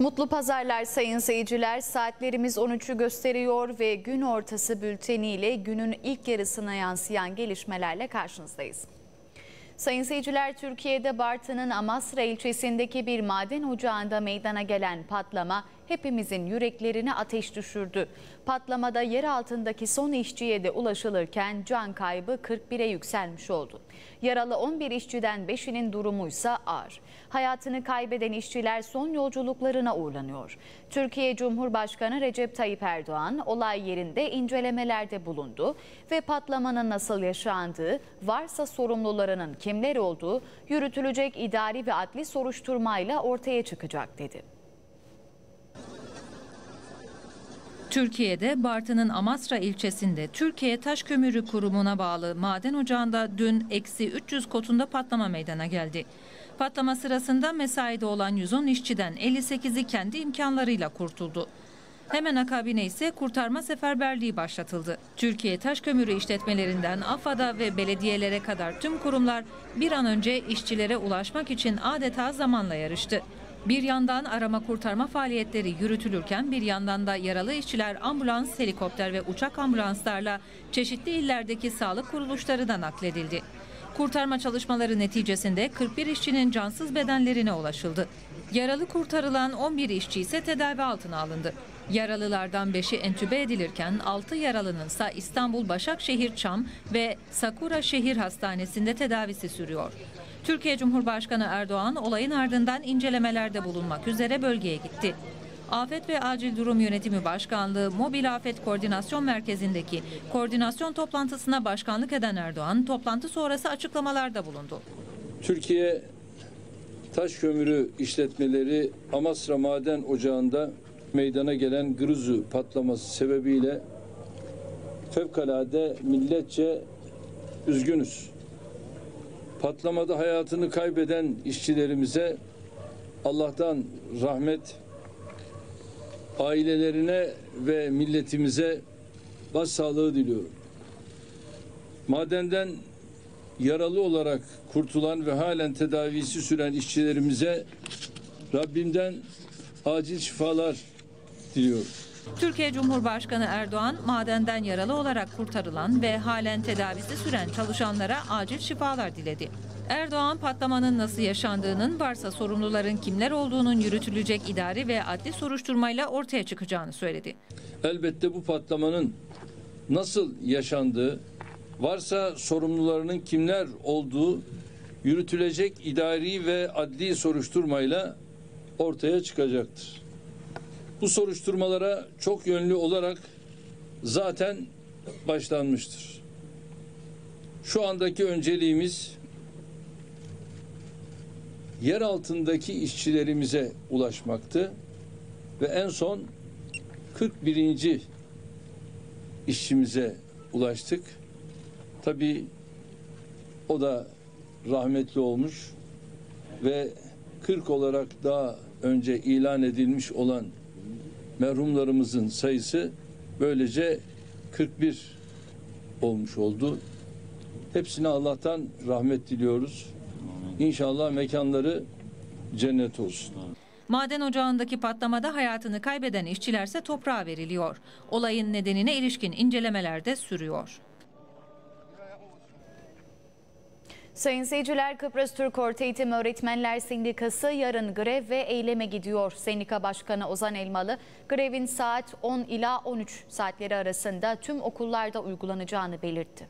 Mutlu pazarlar sayın seyirciler. Saatlerimiz 13'ü gösteriyor ve gün ortası bülteniyle günün ilk yarısına yansıyan gelişmelerle karşınızdayız. Sayın seyirciler Türkiye'de Bartın'ın Amasra ilçesindeki bir maden ocağında meydana gelen patlama hepimizin yüreklerini ateş düşürdü. Patlamada yer altındaki son işçiye de ulaşılırken can kaybı 41'e yükselmiş oldu. Yaralı 11 işçiden 5'inin durumu ise ağır. Hayatını kaybeden işçiler son yolculuklarına uğurlanıyor. Türkiye Cumhurbaşkanı Recep Tayyip Erdoğan olay yerinde incelemelerde bulundu ve patlamanın nasıl yaşandığı, varsa sorumlularının kimler olduğu, yürütülecek idari ve adli soruşturmayla ortaya çıkacak dedi. Türkiye'de Bartın'ın Amasra ilçesinde Türkiye Taş Kömürü Kurumu'na bağlı maden ocağında dün eksi 300 kotunda patlama meydana geldi. Patlama sırasında mesaide olan 110 işçiden 58'i kendi imkanlarıyla kurtuldu. Hemen akabine ise kurtarma seferberliği başlatıldı. Türkiye Taş Kömürü işletmelerinden AFA'da ve belediyelere kadar tüm kurumlar bir an önce işçilere ulaşmak için adeta zamanla yarıştı. Bir yandan arama kurtarma faaliyetleri yürütülürken bir yandan da yaralı işçiler ambulans, helikopter ve uçak ambulanslarla çeşitli illerdeki sağlık kuruluşlarına nakledildi. Kurtarma çalışmaları neticesinde 41 işçinin cansız bedenlerine ulaşıldı. Yaralı kurtarılan 11 işçi ise tedavi altına alındı. Yaralılardan 5'i entübe edilirken 6 yaralının ise İstanbul Başakşehir Çam ve Sakura Şehir Hastanesi'nde tedavisi sürüyor. Türkiye Cumhurbaşkanı Erdoğan olayın ardından incelemelerde bulunmak üzere bölgeye gitti. Afet ve Acil Durum Yönetimi Başkanlığı Mobil Afet Koordinasyon Merkezi'ndeki koordinasyon toplantısına başkanlık eden Erdoğan toplantı sonrası açıklamalarda bulundu. Türkiye taş kömürü işletmeleri Amasra Maden Ocağı'nda meydana gelen gruzu patlaması sebebiyle fevkalade milletçe üzgünüz. Patlamada hayatını kaybeden işçilerimize Allah'tan rahmet, ailelerine ve milletimize başsağlığı diliyorum. Madenden yaralı olarak kurtulan ve halen tedavisi süren işçilerimize Rabbimden acil şifalar diliyorum. Türkiye Cumhurbaşkanı Erdoğan madenden yaralı olarak kurtarılan ve halen tedavisi süren çalışanlara acil şifalar diledi. Erdoğan patlamanın nasıl yaşandığının varsa sorumluların kimler olduğunun yürütülecek idari ve adli soruşturmayla ortaya çıkacağını söyledi. Elbette bu patlamanın nasıl yaşandığı varsa sorumlularının kimler olduğu yürütülecek idari ve adli soruşturmayla ortaya çıkacaktır. Bu soruşturmalara çok yönlü olarak zaten başlanmıştır. Şu andaki önceliğimiz yer altındaki işçilerimize ulaşmaktı ve en son 41. işçimize ulaştık. Tabi o da rahmetli olmuş ve 40 olarak daha önce ilan edilmiş olan merhumlarımızın sayısı böylece 41 olmuş oldu. Hepsine Allah'tan rahmet diliyoruz. İnşallah mekanları cennet olsun. Maden ocağındaki patlamada hayatını kaybeden işçilerse toprağa veriliyor. Olayın nedenine ilişkin incelemeler de sürüyor. Sayın seyirciler Kıbrıs Türk Orta Eğitim Öğretmenler Sendikası yarın grev ve eyleme gidiyor. Sendika Başkanı Ozan Elmalı grevin saat 10 ila 13 saatleri arasında tüm okullarda uygulanacağını belirtti.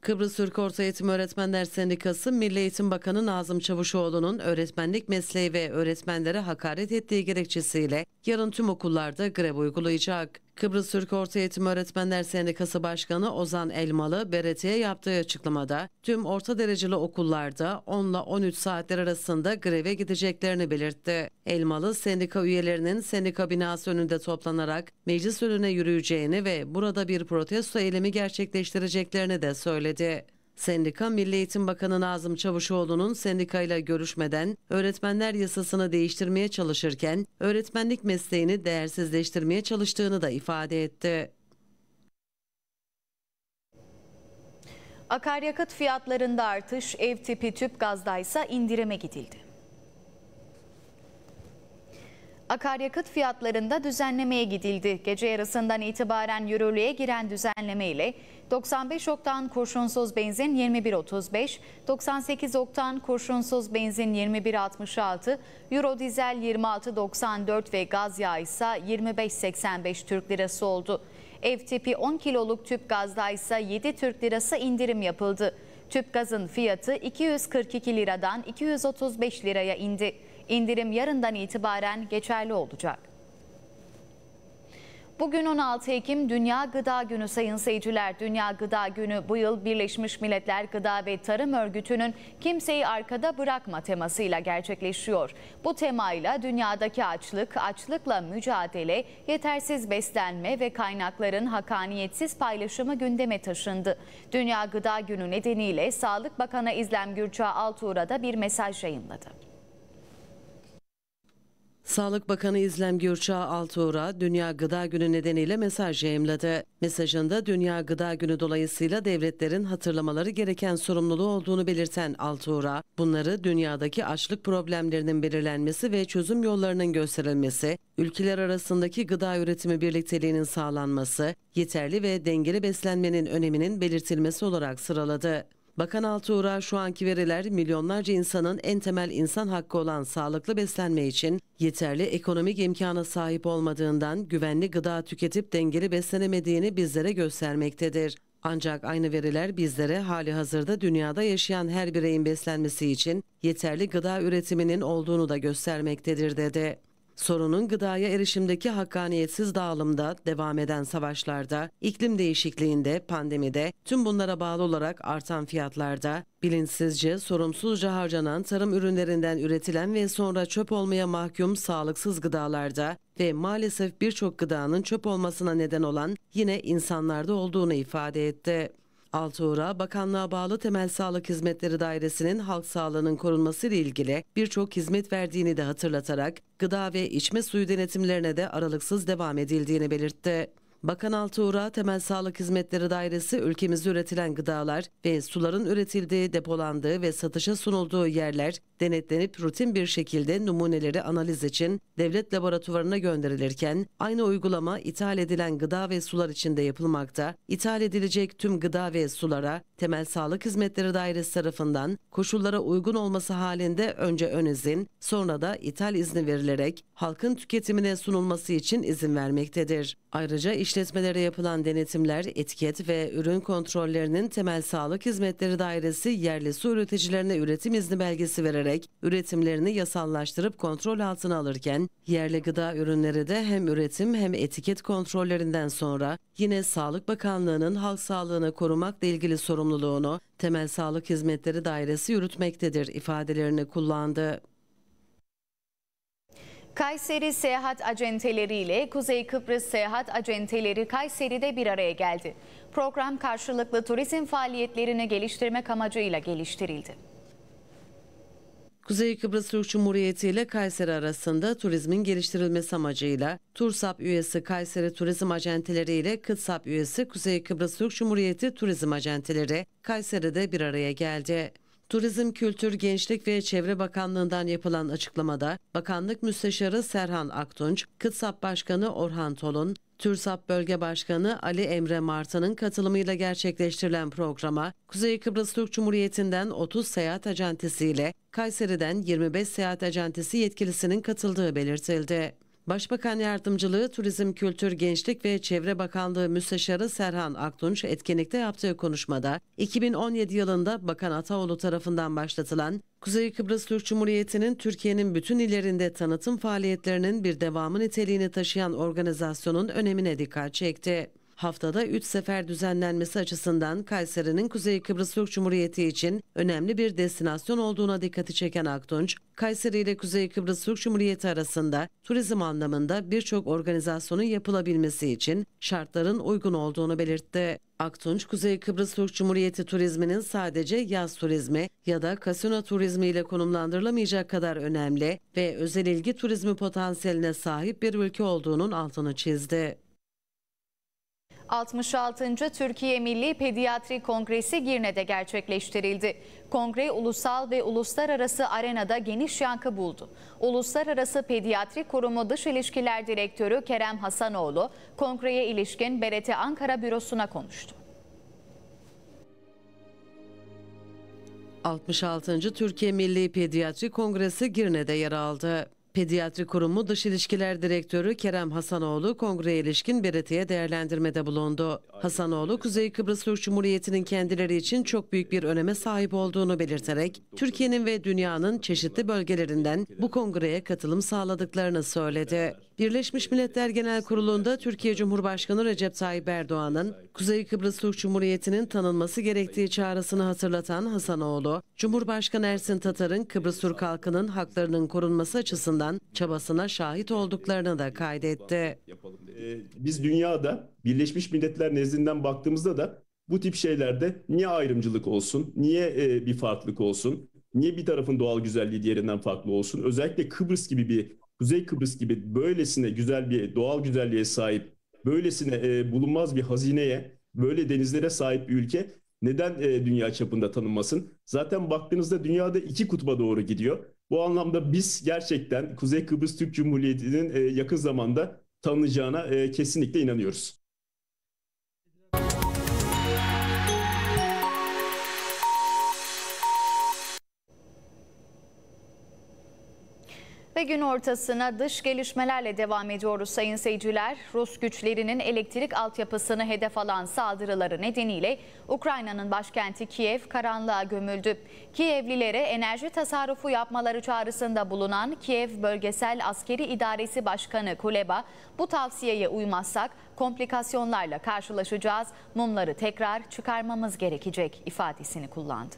Kıbrıs Türk Orta Eğitim Öğretmenler Sendikası Milli Eğitim Bakanı Nazım Çavuşoğlu'nun öğretmenlik mesleği ve öğretmenlere hakaret ettiği gerekçesiyle yarın tüm okullarda grev uygulayacak. Kıbrıs Türk Eğitim Öğretmenler Sendikası Başkanı Ozan Elmalı, BRT'ye yaptığı açıklamada tüm orta dereceli okullarda 10 ile 13 saatler arasında greve gideceklerini belirtti. Elmalı, sendika üyelerinin sendika binası önünde toplanarak meclis önüne yürüyeceğini ve burada bir protesto eylemi gerçekleştireceklerini de söyledi. Sendika Milli Eğitim Bakanı Nazım Çavuşoğlu'nun sendikayla görüşmeden öğretmenler yasasını değiştirmeye çalışırken öğretmenlik mesleğini değersizleştirmeye çalıştığını da ifade etti. Akaryakıt fiyatlarında artış, ev tipi tüp gazdaysa indirime gidildi. Akaryakıt fiyatlarında düzenlemeye gidildi. Gece yarısından itibaren yürürlüğe giren düzenleme ile 95 oktan kurşunsuz benzin 21.35, 98 oktan kurşunsuz benzin 21.66, Euro dizel 26.94 ve gaz yağı ise 25.85 Türk Lirası oldu. Ev tipi 10 kiloluk tüp gazda ise 7 Türk Lirası indirim yapıldı. Tüp gazın fiyatı 242 liradan 235 liraya indi. İndirim yarından itibaren geçerli olacak. Bugün 16 Ekim Dünya Gıda Günü sayın seyirciler. Dünya Gıda Günü bu yıl Birleşmiş Milletler Gıda ve Tarım Örgütü'nün kimseyi arkada bırakma temasıyla gerçekleşiyor. Bu temayla dünyadaki açlık, açlıkla mücadele, yetersiz beslenme ve kaynakların hakaniyetsiz paylaşımı gündeme taşındı. Dünya Gıda Günü nedeniyle Sağlık Bakanı İzlem Gürçağ Altuğra da bir mesaj yayınladı. Sağlık Bakanı İzlem Gürçağ Altuğra, Dünya Gıda Günü nedeniyle mesaj yayımladı. Mesajında Dünya Gıda Günü dolayısıyla devletlerin hatırlamaları gereken sorumluluğu olduğunu belirten Altuğra, bunları dünyadaki açlık problemlerinin belirlenmesi ve çözüm yollarının gösterilmesi, ülkeler arasındaki gıda üretimi birlikteliğinin sağlanması, yeterli ve dengeli beslenmenin öneminin belirtilmesi olarak sıraladı. Bakan Altuğra şu anki veriler milyonlarca insanın en temel insan hakkı olan sağlıklı beslenme için yeterli ekonomik imkana sahip olmadığından güvenli gıda tüketip dengeli beslenemediğini bizlere göstermektedir. Ancak aynı veriler bizlere hali hazırda dünyada yaşayan her bireyin beslenmesi için yeterli gıda üretiminin olduğunu da göstermektedir dedi. Sorunun gıdaya erişimdeki hakkaniyetsiz dağılımda, devam eden savaşlarda, iklim değişikliğinde, pandemide, tüm bunlara bağlı olarak artan fiyatlarda, bilinçsizce, sorumsuzca harcanan tarım ürünlerinden üretilen ve sonra çöp olmaya mahkum sağlıksız gıdalarda ve maalesef birçok gıdanın çöp olmasına neden olan yine insanlarda olduğunu ifade etti. Altuğra, bakanlığa bağlı Temel Sağlık Hizmetleri Dairesi'nin halk sağlığının korunması ile ilgili birçok hizmet verdiğini de hatırlatarak gıda ve içme suyu denetimlerine de aralıksız devam edildiğini belirtti. Bakan Altuğra Temel Sağlık Hizmetleri Dairesi ülkemizde üretilen gıdalar ve suların üretildiği, depolandığı ve satışa sunulduğu yerler denetlenip rutin bir şekilde numuneleri analiz için devlet laboratuvarına gönderilirken aynı uygulama ithal edilen gıda ve sular için de yapılmakta. İthal edilecek tüm gıda ve sulara Temel Sağlık Hizmetleri Dairesi tarafından koşullara uygun olması halinde önce ön izin sonra da ithal izni verilerek halkın tüketimine sunulması için izin vermektedir. Ayrıca iş İşletmelere yapılan denetimler, etiket ve ürün kontrollerinin Temel Sağlık Hizmetleri Dairesi yerli su üreticilerine üretim izni belgesi vererek üretimlerini yasallaştırıp kontrol altına alırken yerli gıda ürünleri de hem üretim hem etiket kontrollerinden sonra yine Sağlık Bakanlığı'nın halk sağlığını korumakla ilgili sorumluluğunu Temel Sağlık Hizmetleri Dairesi yürütmektedir ifadelerini kullandı. Kayseri Seyahat Acenteleri ile Kuzey Kıbrıs Seyahat Acenteleri Kayseri'de bir araya geldi. Program karşılıklı turizm faaliyetlerini geliştirmek amacıyla geliştirildi. Kuzey Kıbrıs Türk Cumhuriyeti ile Kayseri arasında turizmin geliştirilmesi amacıyla TURSAP üyesi Kayseri Turizm Acenteleri ile KıtSap üyesi Kuzey Kıbrıs Türk Cumhuriyeti Turizm Acenteleri Kayseri'de bir araya geldi. Turizm, Kültür, Gençlik ve Çevre Bakanlığı'ndan yapılan açıklamada Bakanlık Müsteşarı Serhan Aktunç, Kıtsap Başkanı Orhan Tolun, TÜRSAP Bölge Başkanı Ali Emre Martı'nın katılımıyla gerçekleştirilen programa Kuzey Kıbrıs Türk Cumhuriyeti'nden 30 seyahat ile Kayseri'den 25 seyahat acentesi yetkilisinin katıldığı belirtildi. Başbakan Yardımcılığı Turizm Kültür Gençlik ve Çevre Bakanlığı Müsteşarı Serhan Aktunç etkinlikte yaptığı konuşmada 2017 yılında Bakan Ataoğlu tarafından başlatılan Kuzey Kıbrıs Türk Cumhuriyeti'nin Türkiye'nin bütün illerinde tanıtım faaliyetlerinin bir devamı niteliğini taşıyan organizasyonun önemine dikkat çekti. Haftada 3 sefer düzenlenmesi açısından Kayseri'nin Kuzey Kıbrıs Türk Cumhuriyeti için önemli bir destinasyon olduğuna dikkati çeken Aktunç, Kayseri ile Kuzey Kıbrıs Türk Cumhuriyeti arasında turizm anlamında birçok organizasyonun yapılabilmesi için şartların uygun olduğunu belirtti. Aktunç, Kuzey Kıbrıs Türk Cumhuriyeti turizminin sadece yaz turizmi ya da kasino turizmi ile konumlandırılamayacak kadar önemli ve özel ilgi turizmi potansiyeline sahip bir ülke olduğunun altını çizdi. 66. Türkiye Milli Pediatri Kongresi Girne'de gerçekleştirildi. Kongre ulusal ve uluslararası arenada geniş yankı buldu. Uluslararası Pediatri Kurumu Dış İlişkiler Direktörü Kerem Hasanoğlu, kongreye ilişkin Bereti Ankara Bürosu'na konuştu. 66. Türkiye Milli Pediatri Kongresi Girne'de yer aldı. Pediatri Kurumu Dış İlişkiler Direktörü Kerem Hasanoğlu kongreye ilişkin Berete'ye değerlendirmede bulundu. Hasanoğlu Kuzey Kıbrıs Türk Cumhuriyeti'nin kendileri için çok büyük bir öneme sahip olduğunu belirterek Türkiye'nin ve dünyanın çeşitli bölgelerinden bu kongreye katılım sağladıklarını söyledi. Birleşmiş Milletler Genel Kurulu'nda Türkiye Cumhurbaşkanı Recep Tayyip Erdoğan'ın Kuzey Kıbrıs Türk Cumhuriyeti'nin tanınması gerektiği çağrısını hatırlatan Hasanoğlu, Cumhurbaşkanı Ersin Tatar'ın Kıbrıs Türk halkının haklarının korunması açısından çabasına şahit olduklarını da kaydetti. Ee, biz dünyada Birleşmiş Milletler nezdinden baktığımızda da bu tip şeylerde niye ayrımcılık olsun, niye e, bir farklılık olsun, niye bir tarafın doğal güzelliği diğerinden farklı olsun? Özellikle Kıbrıs gibi bir Kuzey Kıbrıs gibi böylesine güzel bir doğal güzelliğe sahip, böylesine e, bulunmaz bir hazineye, böyle denizlere sahip bir ülke neden e, dünya çapında tanınmasın? Zaten baktığınızda dünyada iki kutba doğru gidiyor. Bu anlamda biz gerçekten Kuzey Kıbrıs Türk Cumhuriyeti'nin e, yakın zamanda tanınacağına e, kesinlikle inanıyoruz. Ve gün ortasına dış gelişmelerle devam ediyoruz sayın seyirciler. Rus güçlerinin elektrik altyapısını hedef alan saldırıları nedeniyle Ukrayna'nın başkenti Kiev karanlığa gömüldü. Kievlilere enerji tasarrufu yapmaları çağrısında bulunan Kiev Bölgesel Askeri İdaresi Başkanı Kuleba bu tavsiyeye uymazsak komplikasyonlarla karşılaşacağız, mumları tekrar çıkarmamız gerekecek ifadesini kullandı.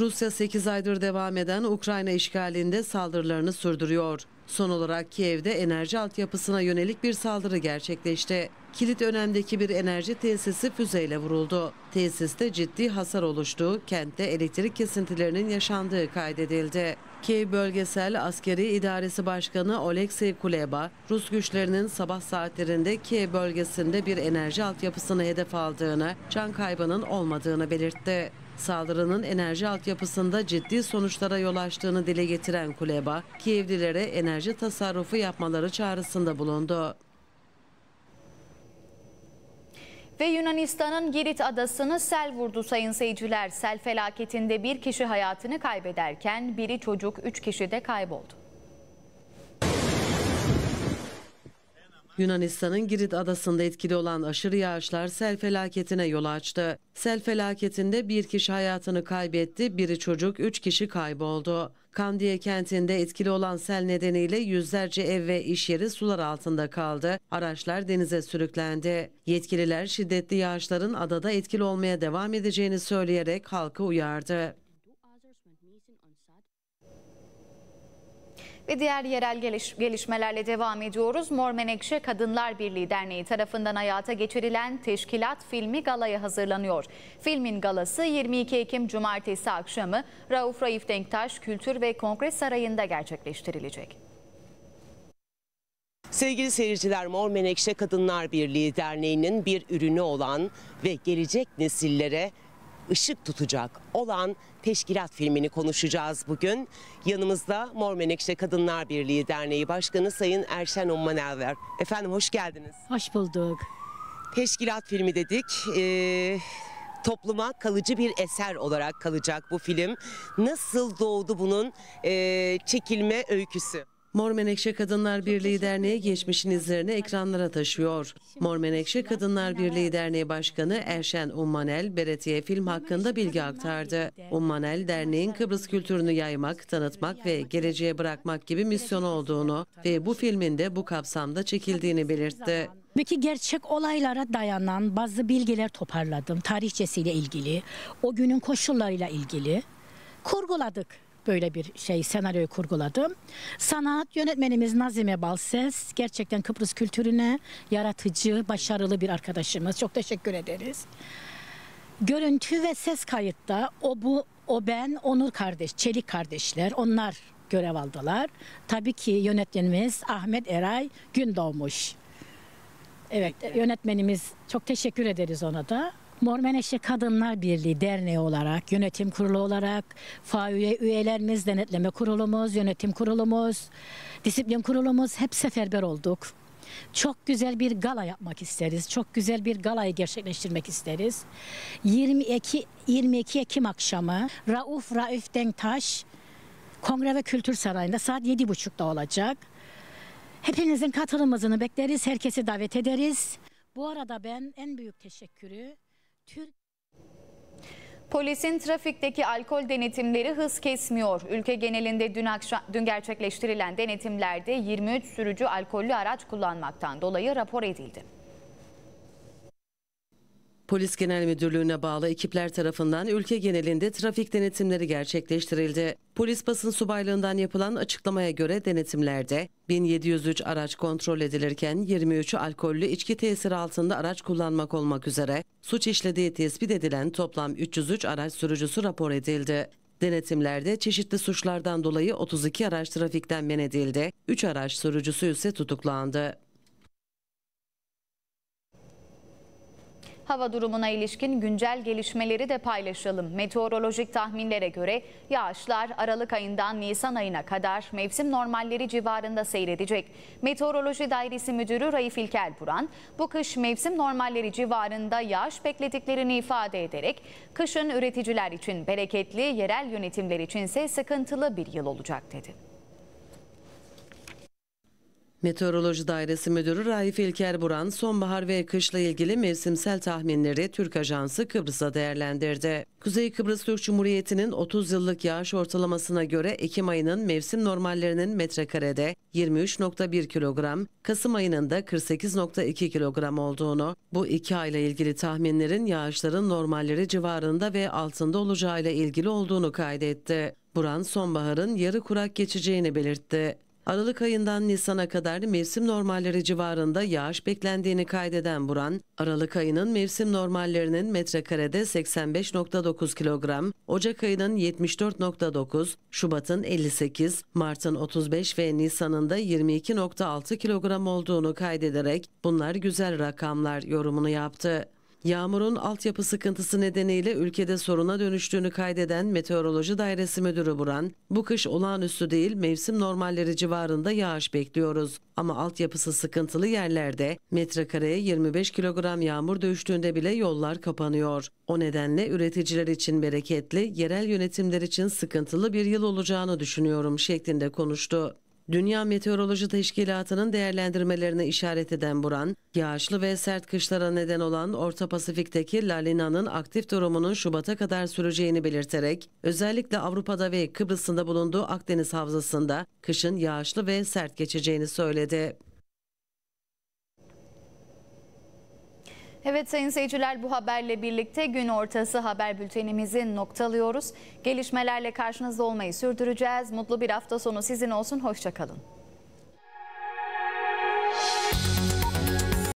Rusya 8 aydır devam eden Ukrayna işgalinde saldırılarını sürdürüyor. Son olarak Kiev'de enerji altyapısına yönelik bir saldırı gerçekleşti. Kilit önemdeki bir enerji tesisi füzeyle vuruldu. Tesiste ciddi hasar oluştu, kentte elektrik kesintilerinin yaşandığı kaydedildi. Kiev Bölgesel Askeri İdaresi Başkanı Oleksiy Kuleba, Rus güçlerinin sabah saatlerinde Kiev bölgesinde bir enerji altyapısını hedef aldığını, can kaybının olmadığını belirtti. Saldırının enerji altyapısında ciddi sonuçlara yol açtığını dile getiren Kuleba, Kievlilere enerji tasarrufu yapmaları çağrısında bulundu. Ve Yunanistan'ın Girit adasını sel vurdu sayın seyirciler. Sel felaketinde bir kişi hayatını kaybederken biri çocuk, üç kişi de kayboldu. Yunanistan'ın Girit adasında etkili olan aşırı yağışlar sel felaketine yol açtı. Sel felaketinde bir kişi hayatını kaybetti, biri çocuk, üç kişi kayboldu. Kandiye kentinde etkili olan sel nedeniyle yüzlerce ev ve iş yeri sular altında kaldı. Araçlar denize sürüklendi. Yetkililer şiddetli yağışların adada etkili olmaya devam edeceğini söyleyerek halkı uyardı. Ve diğer yerel gelişmelerle devam ediyoruz. Mor Menekşe Kadınlar Birliği Derneği tarafından hayata geçirilen Teşkilat filmi galaya hazırlanıyor. Filmin galası 22 Ekim Cumartesi akşamı Rauf Raif Denktaş Kültür ve Kongre Sarayı'nda gerçekleştirilecek. Sevgili seyirciler, Mor Menekşe Kadınlar Birliği Derneği'nin bir ürünü olan ve gelecek nesillere ışık tutacak olan Teşkilat filmini konuşacağız bugün. Yanımızda Mor Menekşe Kadınlar Birliği Derneği Başkanı Sayın Erşen Umman var. Efendim hoş geldiniz. Hoş bulduk. Teşkilat filmi dedik. Ee, topluma kalıcı bir eser olarak kalacak bu film. Nasıl doğdu bunun e, çekilme öyküsü? Mor Menekşe Kadınlar Birliği Derneği geçmişin izlerini ekranlara taşıyor. Mor Menekşe Kadınlar Birliği Derneği Başkanı Erşen Ummanel, Beretiye film hakkında bilgi aktardı. Ummanel, derneğin Kıbrıs kültürünü yaymak, tanıtmak ve geleceğe bırakmak gibi misyonu olduğunu ve bu filmin de bu kapsamda çekildiğini belirtti. Peki gerçek olaylara dayanan bazı bilgiler toparladım. Tarihçesiyle ilgili, o günün koşullarıyla ilgili kurguladık böyle bir şey senaryoyu kurguladım. Sanat yönetmenimiz Nazime Balses gerçekten Kıbrıs kültürüne yaratıcı, başarılı bir arkadaşımız. Çok teşekkür ederiz. Görüntü ve ses kayıtta o bu o ben Onur kardeş, Çelik kardeşler onlar görev aldılar. Tabii ki yönetmenimiz Ahmet Eray gün doğmuş Evet, yönetmenimiz çok teşekkür ederiz ona da. Mor Menekşe Kadınlar Birliği Derneği olarak, yönetim kurulu olarak, FAÜ'ye üyelerimiz, denetleme kurulumuz, yönetim kurulumuz, disiplin kurulumuz hep seferber olduk. Çok güzel bir gala yapmak isteriz. Çok güzel bir galayı gerçekleştirmek isteriz. 22 22 Ekim akşamı Rauf Raif Denktaş Kongre ve Kültür Sarayı'nda saat 7.30'da olacak. Hepinizin katılımınızı bekleriz. Herkesi davet ederiz. Bu arada ben en büyük teşekkürü Türk Polisin trafikteki alkol denetimleri hız kesmiyor. Ülke genelinde dün, akşam, dün gerçekleştirilen denetimlerde 23 sürücü alkollü araç kullanmaktan dolayı rapor edildi. Polis Genel Müdürlüğü'ne bağlı ekipler tarafından ülke genelinde trafik denetimleri gerçekleştirildi. Polis basın subaylığından yapılan açıklamaya göre denetimlerde 1703 araç kontrol edilirken 23'ü alkollü içki tesiri altında araç kullanmak olmak üzere suç işlediği tespit edilen toplam 303 araç sürücüsü rapor edildi. Denetimlerde çeşitli suçlardan dolayı 32 araç trafikten men edildi, 3 araç sürücüsü ise tutuklandı. Hava durumuna ilişkin güncel gelişmeleri de paylaşalım. Meteorolojik tahminlere göre yağışlar Aralık ayından Nisan ayına kadar mevsim normalleri civarında seyredecek. Meteoroloji Dairesi Müdürü Raif İlkel Buran, bu kış mevsim normalleri civarında yağış beklediklerini ifade ederek, kışın üreticiler için bereketli, yerel yönetimler içinse sıkıntılı bir yıl olacak dedi. Meteoroloji Dairesi Müdürü Raif İlker Buran, sonbahar ve kışla ilgili mevsimsel tahminleri Türk Ajansı Kıbrıs'a değerlendirdi. Kuzey Kıbrıs Türk Cumhuriyeti'nin 30 yıllık yağış ortalamasına göre Ekim ayının mevsim normallerinin metrekarede 23.1 kilogram, Kasım ayının da 48.2 kilogram olduğunu, bu iki ayla ilgili tahminlerin yağışların normalleri civarında ve altında olacağıyla ilgili olduğunu kaydetti. Buran sonbaharın yarı kurak geçeceğini belirtti. Aralık ayından Nisan'a kadar mevsim normalleri civarında yağış beklendiğini kaydeden Buran, Aralık ayının mevsim normallerinin metrekarede 85.9 kilogram, Ocak ayının 74.9, Şubat'ın 58, Mart'ın 35 ve Nisan'ın da 22.6 kilogram olduğunu kaydederek bunlar güzel rakamlar yorumunu yaptı. Yağmurun altyapı sıkıntısı nedeniyle ülkede soruna dönüştüğünü kaydeden Meteoroloji Dairesi Müdürü Buran, bu kış olağanüstü değil mevsim normalleri civarında yağış bekliyoruz. Ama altyapısı sıkıntılı yerlerde metrekareye 25 kilogram yağmur düştüğünde bile yollar kapanıyor. O nedenle üreticiler için bereketli, yerel yönetimler için sıkıntılı bir yıl olacağını düşünüyorum şeklinde konuştu. Dünya Meteoroloji Teşkilatı'nın değerlendirmelerine işaret eden Buran, yağışlı ve sert kışlara neden olan Orta Pasifik'teki La Lina'nın aktif durumunun Şubat'a kadar süreceğini belirterek, özellikle Avrupa'da ve Kıbrıs'ında bulunduğu Akdeniz Havzası'nda kışın yağışlı ve sert geçeceğini söyledi. Evet sayın seyirciler bu haberle birlikte gün ortası haber bültenimizi noktalıyoruz. Gelişmelerle karşınızda olmayı sürdüreceğiz. Mutlu bir hafta sonu sizin olsun. Hoşçakalın.